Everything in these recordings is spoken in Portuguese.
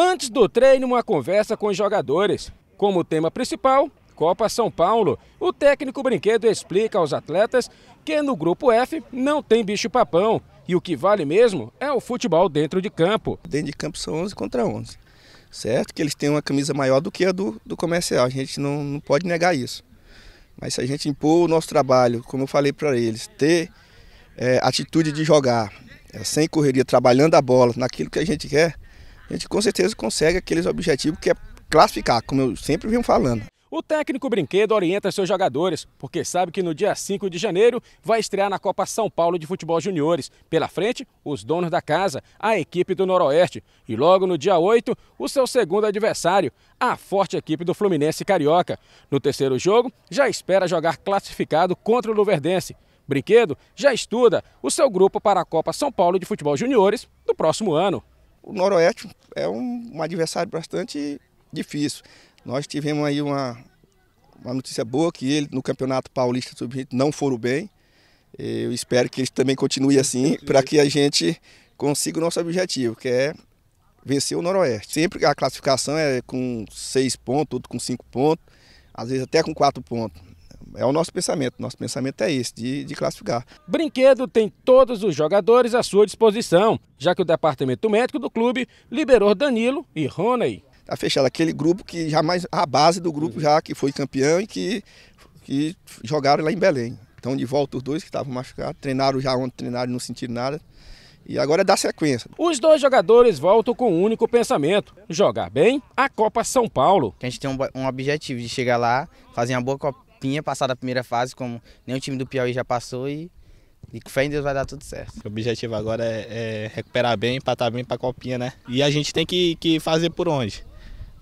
Antes do treino, uma conversa com os jogadores. Como tema principal, Copa São Paulo. O técnico Brinquedo explica aos atletas que no grupo F não tem bicho-papão e o que vale mesmo é o futebol dentro de campo. Dentro de campo são 11 contra 11, certo? Que eles têm uma camisa maior do que a do, do comercial, a gente não, não pode negar isso. Mas se a gente impor o nosso trabalho, como eu falei para eles, ter é, atitude de jogar, é, sem correria, trabalhando a bola, naquilo que a gente quer, a gente com certeza consegue aqueles objetivos que é classificar, como eu sempre venho falando. O técnico Brinquedo orienta seus jogadores, porque sabe que no dia 5 de janeiro vai estrear na Copa São Paulo de Futebol Juniores. Pela frente, os donos da casa, a equipe do Noroeste. E logo no dia 8, o seu segundo adversário, a forte equipe do Fluminense Carioca. No terceiro jogo, já espera jogar classificado contra o Luverdense. Brinquedo já estuda o seu grupo para a Copa São Paulo de Futebol Juniores do próximo ano o Noroeste é um, um adversário bastante difícil. Nós tivemos aí uma, uma notícia boa que ele no Campeonato Paulista Sub-20 não foram bem. Eu espero que ele também assim, continue assim para que a gente consiga o nosso objetivo, que é vencer o Noroeste. Sempre a classificação é com seis pontos, outro com cinco pontos, às vezes até com quatro pontos é o nosso pensamento. Nosso pensamento é esse, de, de classificar. Brinquedo tem todos os jogadores à sua disposição, já que o departamento médico do clube liberou Danilo e Rony. Está fechado aquele grupo que jamais, a base do grupo já que foi campeão e que, que jogaram lá em Belém. Então de volta os dois que estavam machucados, treinaram já ontem, treinaram e não sentiram nada. E agora é dar sequência. Os dois jogadores voltam com um único pensamento: jogar bem a Copa São Paulo. A gente tem um, um objetivo de chegar lá, fazer uma boa Copa tinha passado a primeira fase, como nenhum time do Piauí já passou e, e com fé em Deus vai dar tudo certo. O objetivo agora é, é recuperar bem, para estar bem para a Copinha, né? E a gente tem que, que fazer por onde?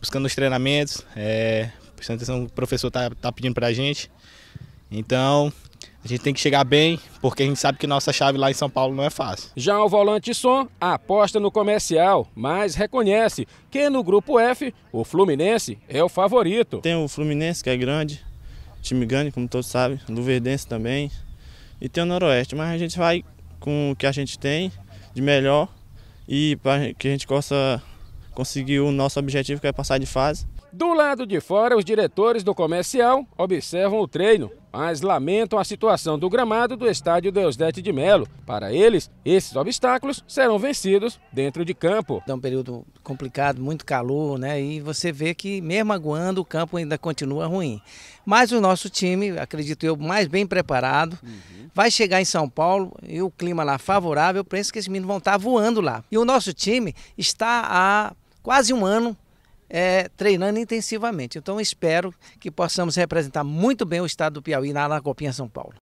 Buscando os treinamentos, é, prestando atenção o professor tá, tá pedindo para a gente. Então, a gente tem que chegar bem, porque a gente sabe que nossa chave lá em São Paulo não é fácil. Já o volante Som aposta no comercial, mas reconhece que no grupo F, o Fluminense é o favorito. Tem o Fluminense, que é grande, time grande, como todos sabem, Luverdense também, e tem o Noroeste. Mas a gente vai com o que a gente tem de melhor e para que a gente possa conseguir o nosso objetivo, que é passar de fase. Do lado de fora, os diretores do comercial observam o treino, mas lamentam a situação do gramado do estádio Deusdete de Melo. Para eles, esses obstáculos serão vencidos dentro de campo. É um período complicado, muito calor, né? E você vê que mesmo aguando, o campo ainda continua ruim. Mas o nosso time, acredito eu, mais bem preparado, uhum. vai chegar em São Paulo e o clima lá favorável, eu penso que esses meninos vão estar voando lá. E o nosso time está há quase um ano é, treinando intensivamente. Então espero que possamos representar muito bem o estado do Piauí na Copinha São Paulo.